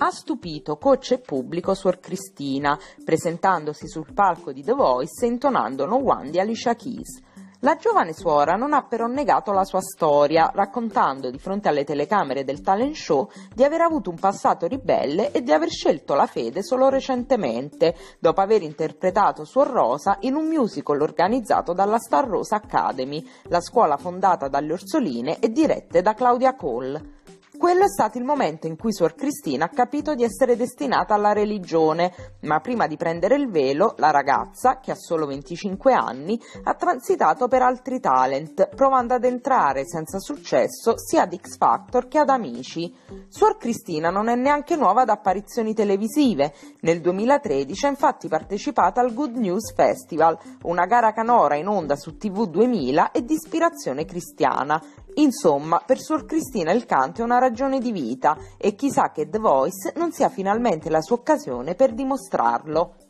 ha stupito coach e pubblico Suor Cristina, presentandosi sul palco di The Voice e intonando No One di Alicia Keys. La giovane suora non ha però negato la sua storia, raccontando di fronte alle telecamere del talent show di aver avuto un passato ribelle e di aver scelto la fede solo recentemente, dopo aver interpretato Suor Rosa in un musical organizzato dalla Star Rosa Academy, la scuola fondata dalle Orsoline e dirette da Claudia Cole. Quello è stato il momento in cui Suor Cristina ha capito di essere destinata alla religione, ma prima di prendere il velo, la ragazza, che ha solo 25 anni, ha transitato per altri talent, provando ad entrare senza successo sia ad X Factor che ad Amici. Suor Cristina non è neanche nuova ad apparizioni televisive. Nel 2013 ha infatti partecipato al Good News Festival, una gara canora in onda su TV 2000 e di ispirazione cristiana. Insomma, per Suor Cristina il canto è una ragione ragione di vita e chissà che The Voice non sia finalmente la sua occasione per dimostrarlo.